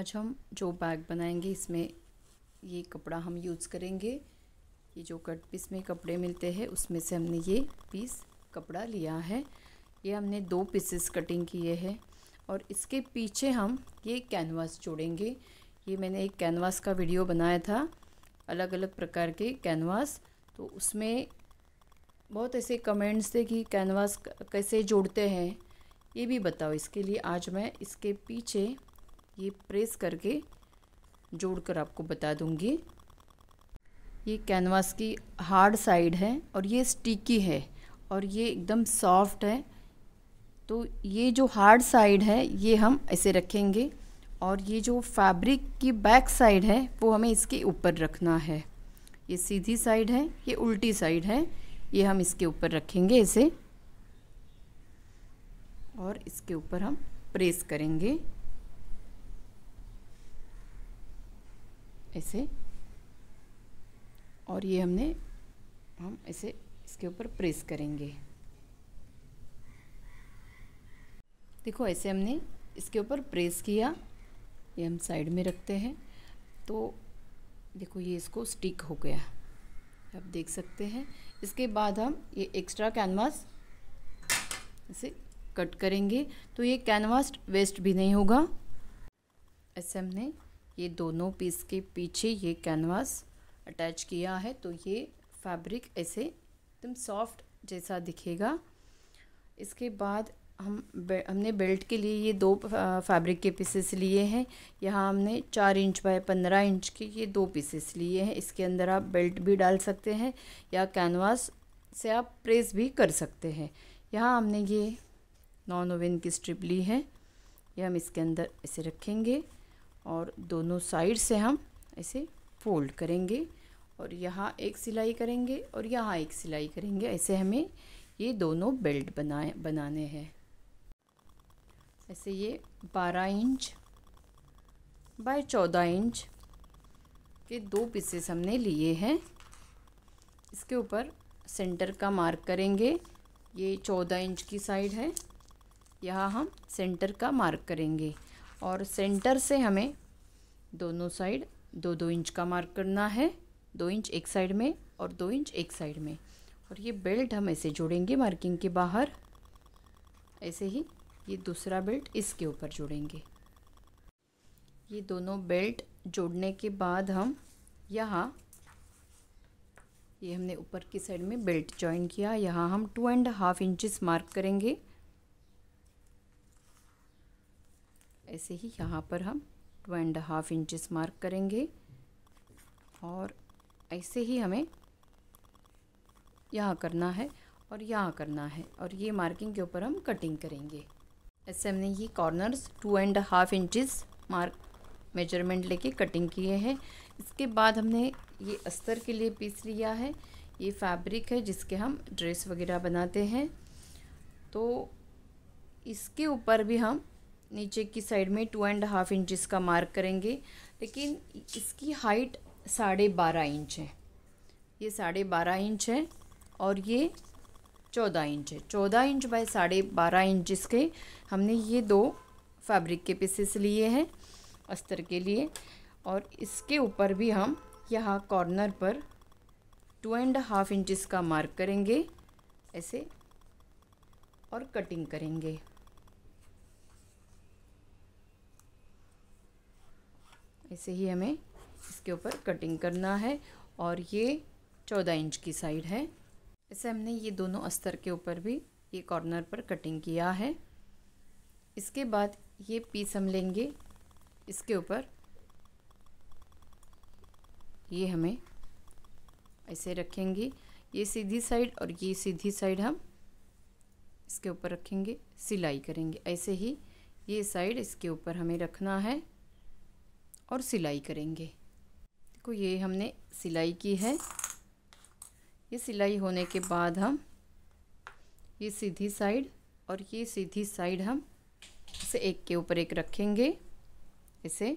आज हम जो बैग बनाएंगे इसमें ये कपड़ा हम यूज़ करेंगे ये जो कट पीस में कपड़े मिलते हैं उसमें से हमने ये पीस कपड़ा लिया है ये हमने दो पीसेस कटिंग किए हैं और इसके पीछे हम ये कैनवास जोड़ेंगे ये मैंने एक कैनवास का वीडियो बनाया था अलग अलग प्रकार के कैनवास तो उसमें बहुत ऐसे कमेंट्स थे कि कैनवास कैसे जोड़ते हैं ये भी बताओ इसके लिए आज मैं इसके पीछे ये प्रेस करके जोड़कर आपको बता दूंगी ये कैनवास की हार्ड साइड है और ये स्टिकी है और ये एकदम सॉफ्ट है तो ये जो हार्ड साइड है ये हम ऐसे रखेंगे और ये जो फैब्रिक की बैक साइड है वो हमें इसके ऊपर रखना है ये सीधी साइड है ये उल्टी साइड है ये हम इसके ऊपर रखेंगे इसे और इसके ऊपर हम प्रेस करेंगे ऐसे और ये हमने हम ऐसे इसके ऊपर प्रेस करेंगे देखो ऐसे हमने इसके ऊपर प्रेस किया ये हम साइड में रखते हैं तो देखो ये इसको स्टिक हो गया आप देख सकते हैं इसके बाद हम ये एक्स्ट्रा कैनवास ऐसे कट करेंगे तो ये कैनवास वेस्ट भी नहीं होगा ऐसे हमने ये दोनों पीस के पीछे ये कैनवास अटैच किया है तो ये फैब्रिक ऐसे एकदम सॉफ्ट जैसा दिखेगा इसके बाद हम बे, हमने बेल्ट के लिए ये दो फैब्रिक के पीसेस लिए हैं यहाँ हमने चार इंच बाय पंद्रह इंच के ये दो पीसेस लिए हैं इसके अंदर आप बेल्ट भी डाल सकते हैं या कैनवास से आप प्रेस भी कर सकते हैं यहाँ हमने ये नॉन ओवन की स्ट्रिप ली है ये हम इसके अंदर ऐसे रखेंगे और दोनों साइड से हम ऐसे फोल्ड करेंगे और यहाँ एक सिलाई करेंगे और यहाँ एक सिलाई करेंगे ऐसे हमें ये दोनों बेल्ट बनाए बनाने हैं ऐसे ये बारह इंच बाय चौदह इंच के दो पीसेस हमने लिए हैं इसके ऊपर सेंटर का मार्क करेंगे ये चौदह इंच की साइड है यहाँ हम सेंटर का मार्क करेंगे और सेंटर से हमें दोनों साइड दो दो इंच का मार्क करना है दो इंच एक साइड में और दो इंच एक साइड में और ये बेल्ट हम ऐसे जोड़ेंगे मार्किंग के बाहर ऐसे ही ये दूसरा बेल्ट इसके ऊपर जोड़ेंगे ये दोनों बेल्ट जोड़ने के बाद हम यहाँ ये हमने ऊपर की साइड में बेल्ट जॉइन किया यहाँ हम two and half inches mark करेंगे ऐसे ही यहाँ पर हम two and half inches mark करेंगे और ऐसे ही हमें यहाँ करना है और यहाँ करना है और ये मार्किंग के ऊपर हम कटिंग करेंगे ऐसे हमने ये corners two and half inches mark measurement लेके कटिंग किए हैं इसके बाद हमने ये अस्तर के लिए पीस लिया है ये फैब्रिक है जिसके हम ड्रेस वगैरह बनाते हैं तो इसके ऊपर भी हम नीचे की साइड में टू एंड हाफ इंचज़ का मार्क करेंगे लेकिन इसकी हाइट साढ़े बारह इंच है ये साढ़े बारह इंच है और ये चौदह इंच है चौदह इंच बाय साढ़े बारह इंच के हमने ये दो फैब्रिक के पीसेस लिए हैं अस्तर के लिए और इसके ऊपर भी हम यहाँ कॉर्नर पर टू एंड हाफ इंच का मार्क करेंगे ऐसे और कटिंग करेंगे ऐसे ही हमें इसके ऊपर कटिंग करना है और ये चौदह इंच की साइड है ऐसे हमने ये दोनों अस्तर के ऊपर भी ये कॉर्नर पर कटिंग किया है इसके बाद ये पीस हम लेंगे इसके ऊपर ये हमें ऐसे रखेंगे ये सीधी साइड और ये सीधी साइड हम इसके ऊपर रखेंगे सिलाई करेंगे ऐसे ही ये साइड इसके ऊपर हमें रखना है और सिलाई करेंगे देखो ये हमने सिलाई की है ये सिलाई होने के बाद हम ये सीधी साइड और ये सीधी साइड हम इसे एक के ऊपर एक रखेंगे इसे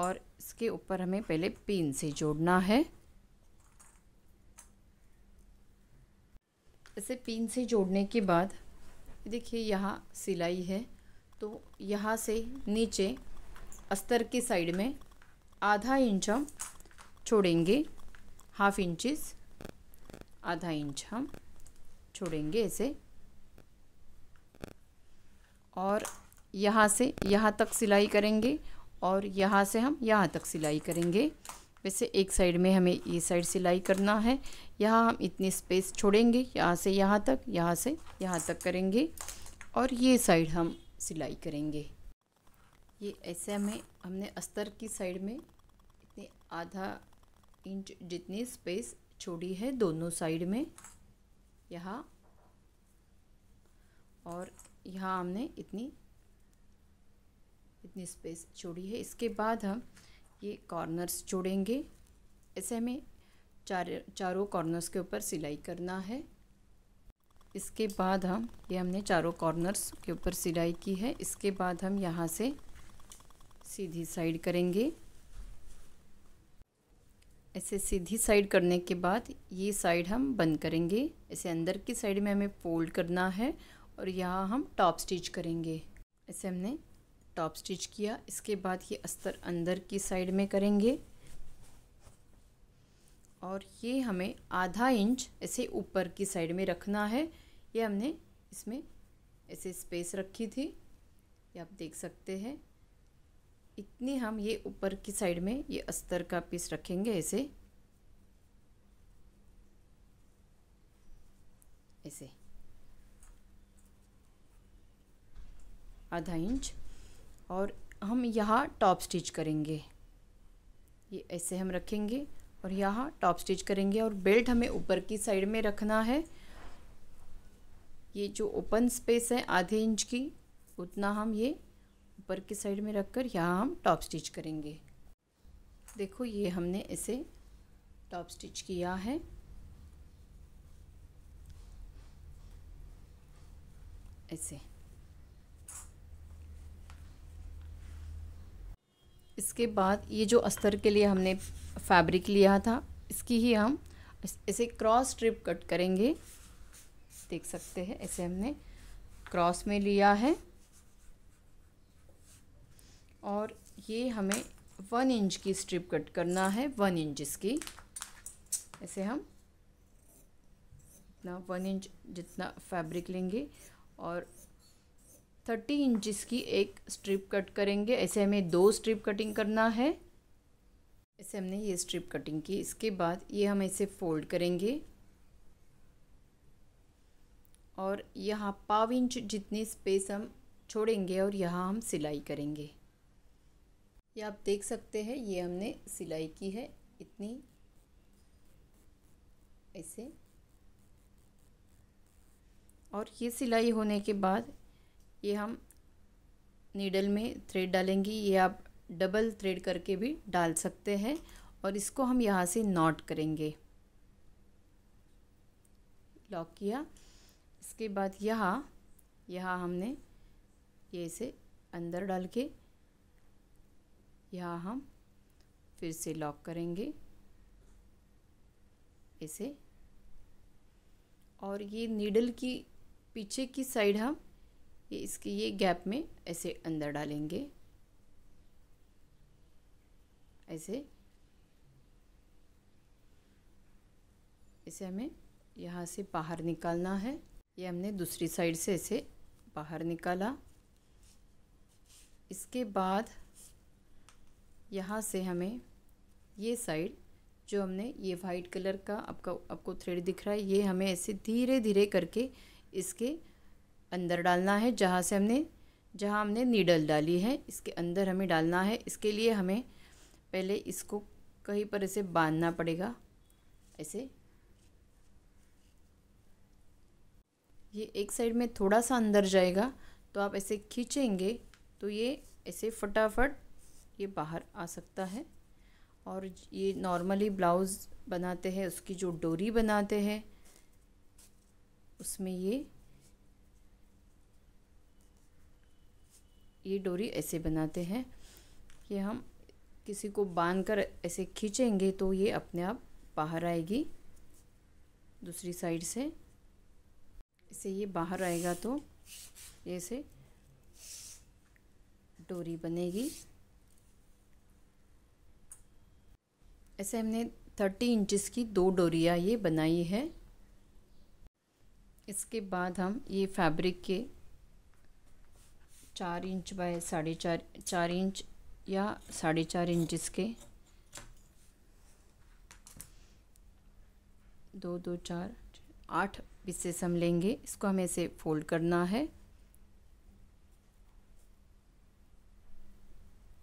और इसके ऊपर हमें पहले पिन से जोड़ना है इसे पिन से जोड़ने के बाद देखिए यहाँ सिलाई है तो यहाँ से नीचे अस्तर की साइड में आधा इंच हम छोड़ेंगे हाफ इंचिस आधा इंच हम छोड़ेंगे ऐसे और यहाँ से यहाँ तक सिलाई करेंगे और यहाँ से हम यहाँ तक सिलाई करेंगे वैसे एक साइड में हमें ये साइड सिलाई करना है यहाँ हम इतनी स्पेस छोड़ेंगे यहाँ से यहाँ तक यहाँ से यहाँ तक करेंगे और ये साइड हम सिलाई करेंगे ये ऐसे हमें हमने अस्तर की साइड में इतने आधा इंच जितनी स्पेस छोड़ी है दोनों साइड में यहाँ और यहाँ हमने इतनी इतनी स्पेस छोड़ी है इसके बाद हम ये कॉर्नर्स छोड़ेंगे ऐसे हमें चार चारों कॉर्नर्स के ऊपर सिलाई करना है इसके बाद हम ये हमने चारों कॉर्नर्स के ऊपर सिलाई की है इसके बाद हम यहाँ से सीधी साइड करेंगे ऐसे सीधी साइड करने के बाद ये साइड हम बंद करेंगे ऐसे अंदर की साइड में हमें फोल्ड करना है और यहाँ हम टॉप स्टिच करेंगे ऐसे हमने टॉप स्टिच किया इसके बाद ये अस्तर अंदर की साइड में करेंगे और ये हमें आधा इंच ऐसे ऊपर की साइड में रखना है ये हमने इसमें ऐसे स्पेस रखी थी ये आप देख सकते हैं इतनी हम ये ऊपर की साइड में ये अस्तर का पीस रखेंगे ऐसे ऐसे आधा इंच और हम यहाँ टॉप स्टिच करेंगे ये ऐसे हम रखेंगे और यहाँ टॉप स्टिच करेंगे और बेल्ट हमें ऊपर की साइड में रखना है ये जो ओपन स्पेस है आधे इंच की उतना हम ये ऊपर की साइड में रख कर यहाँ हम टॉप स्टिच करेंगे देखो ये हमने इसे टॉप स्टिच किया है ऐसे इसके बाद ये जो अस्तर के लिए हमने फैब्रिक लिया था इसकी ही हम इसे क्रॉस स्ट्रिप कट करेंगे देख सकते हैं ऐसे हमने क्रॉस में लिया है और ये हमें वन इंच की स्ट्रिप कट करना है वन इंच इसकी ऐसे हम इतना वन इंच जितना फैब्रिक लेंगे और थर्टी इंचज़ की एक स्ट्रिप कट करेंगे ऐसे हमें दो स्ट्रिप कटिंग करना है ऐसे हमने ये स्ट्रिप कटिंग की इसके बाद ये हम ऐसे फोल्ड करेंगे और यहाँ पाव इंच जितनी स्पेस हम छोड़ेंगे और यहाँ हम सिलाई करेंगे ये आप देख सकते हैं ये हमने सिलाई की है इतनी ऐसे और ये सिलाई होने के बाद ये हम नीडल में थ्रेड डालेंगे ये आप डबल थ्रेड करके भी डाल सकते हैं और इसको हम यहाँ से नॉट करेंगे लॉक किया इसके बाद यहाँ यहाँ हमने ये इसे अंदर डाल के यहाँ हम फिर से लॉक करेंगे ऐसे और ये नीडल की पीछे की साइड हम ये इसके ये गैप में ऐसे अंदर डालेंगे ऐसे इसे हमें यहाँ से बाहर निकालना है ये हमने दूसरी साइड से इसे बाहर निकाला इसके बाद यहाँ से हमें ये साइड जो हमने ये वाइट कलर का आपका आपको थ्रेड दिख रहा है ये हमें ऐसे धीरे धीरे करके इसके अंदर डालना है जहाँ से हमने जहाँ हमने नीडल डाली है इसके अंदर हमें डालना है इसके लिए हमें पहले इसको कहीं पर ऐसे बांधना पड़ेगा ऐसे ये एक साइड में थोड़ा सा अंदर जाएगा तो आप ऐसे खींचेंगे तो ये ऐसे फटाफट ये बाहर आ सकता है और ये नॉर्मली ब्लाउज़ बनाते हैं उसकी जो डोरी बनाते हैं उसमें ये ये डोरी ऐसे बनाते हैं कि हम किसी को बांध कर ऐसे खींचेंगे तो ये अपने आप बाहर आएगी दूसरी साइड से इसे ये बाहर आएगा तो ऐसे डोरी बनेगी ऐसे हमने थर्टी इंचज़ की दो डोरिया ये बनाई है इसके बाद हम ये फैब्रिक के चार इंच बाय साढ़े चार चार इंच या साढ़े चार इंचज़ के दो दो चार आठ पीसेस हम लेंगे इसको हमें ऐसे फोल्ड करना है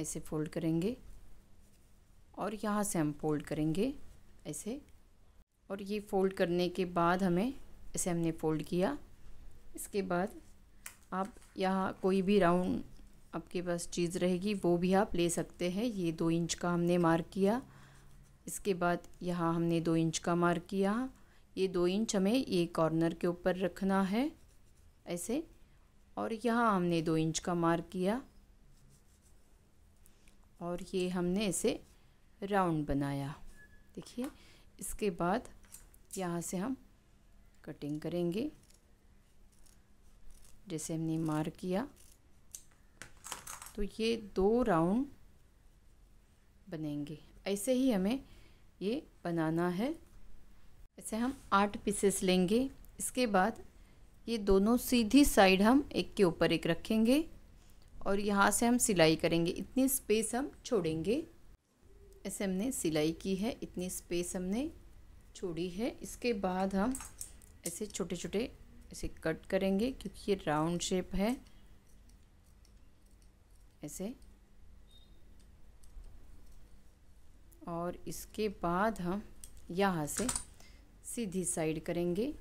ऐसे फोल्ड करेंगे और यहाँ से हम फोल्ड करेंगे ऐसे और ये फोल्ड करने के बाद हमें ऐसे हमने फोल्ड किया इसके बाद आप यहाँ कोई भी राउंड आपके पास चीज़ रहेगी वो भी आप ले सकते हैं ये दो इंच का हमने मार्क किया इसके बाद यहाँ हमने दो इंच का मार्क किया ये दो इंच हमें ये कॉर्नर के ऊपर रखना है ऐसे और यहाँ हमने दो इंच का मार्क किया और ये हमने ऐसे राउंड बनाया देखिए इसके बाद यहाँ से हम कटिंग करेंगे जैसे हमने मार्क किया तो ये दो राउंड बनेंगे ऐसे ही हमें ये बनाना है ऐसे हम आठ पीसेस लेंगे इसके बाद ये दोनों सीधी साइड हम एक के ऊपर एक रखेंगे और यहाँ से हम सिलाई करेंगे इतनी स्पेस हम छोड़ेंगे ऐसे हमने सिलाई की है इतनी स्पेस हमने छोड़ी है इसके बाद हम ऐसे छोटे छोटे ऐसे कट करेंगे क्योंकि ये राउंड शेप है ऐसे और इसके बाद हम यहाँ से सीधी साइड करेंगे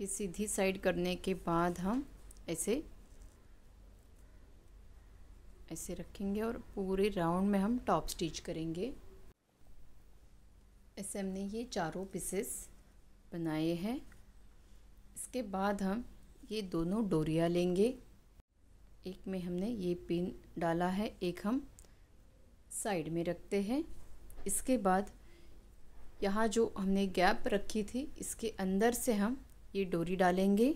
ये सीधी साइड करने के बाद हम ऐसे ऐसे रखेंगे और पूरे राउंड में हम टॉप स्टिच करेंगे ऐसे हमने ये चारों पीसेस बनाए हैं इसके बाद हम ये दोनों डोरिया लेंगे एक में हमने ये पिन डाला है एक हम साइड में रखते हैं इसके बाद यहाँ जो हमने गैप रखी थी इसके अंदर से हम ये डोरी डालेंगे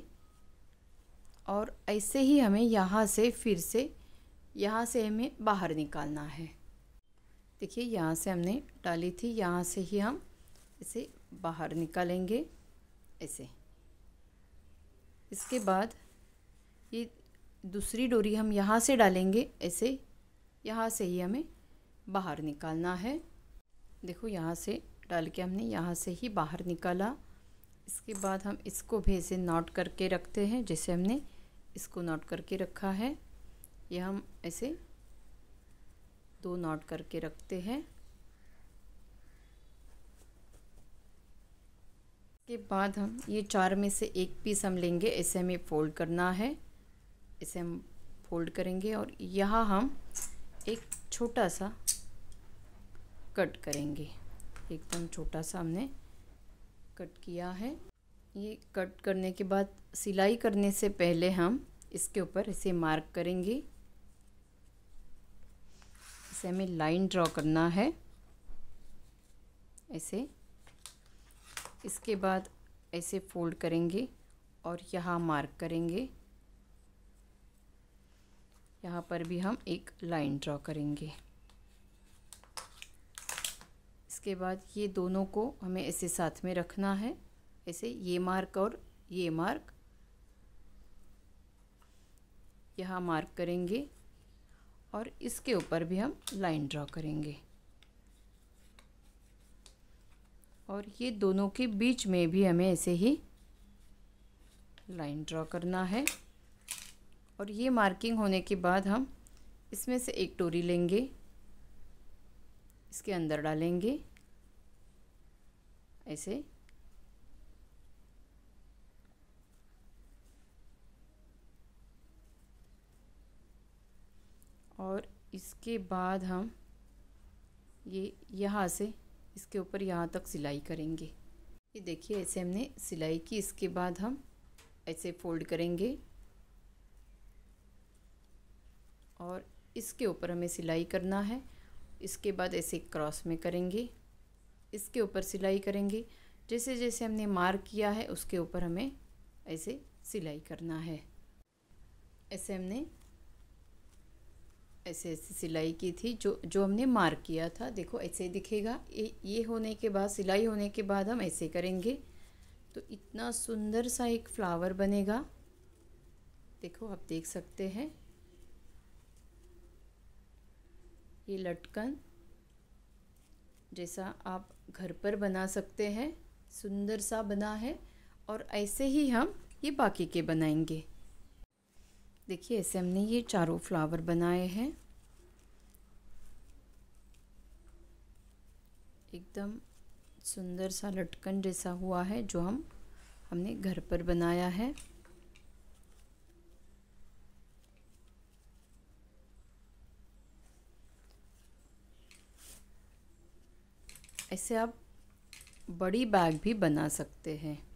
और ऐसे ही हमें यहाँ से फिर से यहाँ से हमें बाहर निकालना है देखिए यहाँ से हमने डाली थी यहाँ से ही हम इसे बाहर निकालेंगे ऐसे इसके बाद ये दूसरी डोरी हम यहाँ से डालेंगे ऐसे यहाँ से ही हमें बाहर निकालना है देखो यहाँ से डाल के हमने यहाँ से ही बाहर निकाला इसके बाद हम इसको भी ऐसे नॉट करके रखते हैं जैसे हमने इसको नॉट करके रखा है यह हम ऐसे दो नॉट करके रखते हैं के बाद हम ये चार में से एक पीस हम लेंगे ऐसे हमें फोल्ड करना है इसे हम फोल्ड करेंगे और यहाँ हम एक छोटा सा कट करेंगे एकदम छोटा सा हमने कट किया है ये कट करने के बाद सिलाई करने से पहले हम इसके ऊपर इसे मार्क करेंगे से हमें लाइन ड्रॉ करना है ऐसे इसके बाद ऐसे फोल्ड करेंगे और यहाँ मार्क करेंगे यहाँ पर भी हम एक लाइन ड्रॉ करेंगे इसके बाद ये दोनों को हमें ऐसे साथ में रखना है ऐसे ये मार्क और ये मार्क यहाँ मार्क करेंगे और इसके ऊपर भी हम लाइन ड्रॉ करेंगे और ये दोनों के बीच में भी हमें ऐसे ही लाइन ड्रॉ करना है और ये मार्किंग होने के बाद हम इसमें से एक टोरी लेंगे इसके अंदर डालेंगे ऐसे और इसके बाद हम ये यहाँ से इसके ऊपर यहाँ तक सिलाई करेंगे ये देखिए ऐसे हमने सिलाई की इसके बाद हम ऐसे फोल्ड करेंगे और इसके ऊपर हमें सिलाई करना है इसके बाद ऐसे क्रॉस में करेंगे इसके ऊपर सिलाई करेंगे जैसे जैसे हमने मार्क किया है उसके ऊपर हमें ऐसे सिलाई करना है ऐसे हमने ऐसे ऐसे सिलाई की थी जो जो हमने मार्क किया था देखो ऐसे दिखेगा ये ये होने के बाद सिलाई होने के बाद हम ऐसे करेंगे तो इतना सुंदर सा एक फ्लावर बनेगा देखो आप देख सकते हैं ये लटकन जैसा आप घर पर बना सकते हैं सुंदर सा बना है और ऐसे ही हम ये बाकी के बनाएंगे देखिए ऐसे हमने ये चारों फ्लावर बनाए हैं एकदम सुंदर सा लटकन जैसा हुआ है जो हम हमने घर पर बनाया है ऐसे आप बड़ी बैग भी बना सकते हैं